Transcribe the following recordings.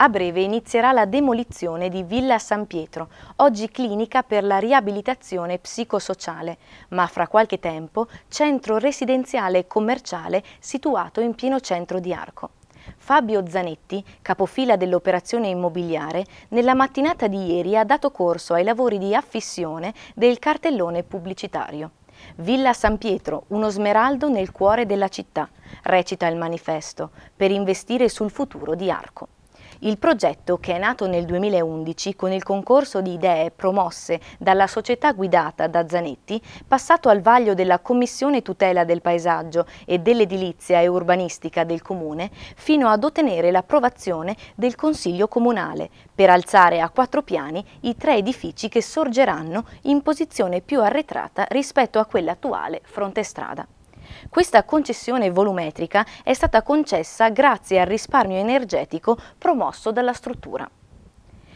A breve inizierà la demolizione di Villa San Pietro, oggi clinica per la riabilitazione psicosociale, ma fra qualche tempo centro residenziale e commerciale situato in pieno centro di Arco. Fabio Zanetti, capofila dell'operazione immobiliare, nella mattinata di ieri ha dato corso ai lavori di affissione del cartellone pubblicitario. Villa San Pietro, uno smeraldo nel cuore della città, recita il manifesto, per investire sul futuro di Arco. Il progetto, che è nato nel 2011 con il concorso di idee promosse dalla società guidata da Zanetti, passato al vaglio della Commissione tutela del paesaggio e dell'edilizia e urbanistica del Comune, fino ad ottenere l'approvazione del Consiglio Comunale, per alzare a quattro piani i tre edifici che sorgeranno in posizione più arretrata rispetto a quella attuale fronte strada. Questa concessione volumetrica è stata concessa grazie al risparmio energetico promosso dalla struttura.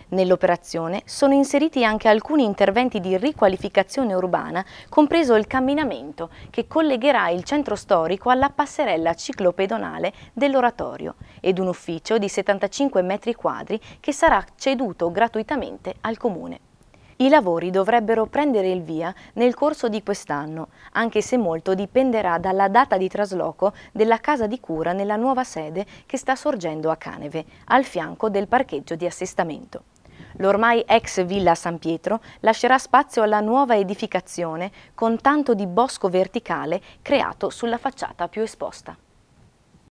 Nell'operazione sono inseriti anche alcuni interventi di riqualificazione urbana, compreso il camminamento che collegherà il centro storico alla passerella ciclopedonale dell'oratorio ed un ufficio di 75 metri quadri che sarà ceduto gratuitamente al comune. I lavori dovrebbero prendere il via nel corso di quest'anno, anche se molto dipenderà dalla data di trasloco della casa di cura nella nuova sede che sta sorgendo a Caneve, al fianco del parcheggio di assestamento. L'ormai ex Villa San Pietro lascerà spazio alla nuova edificazione con tanto di bosco verticale creato sulla facciata più esposta.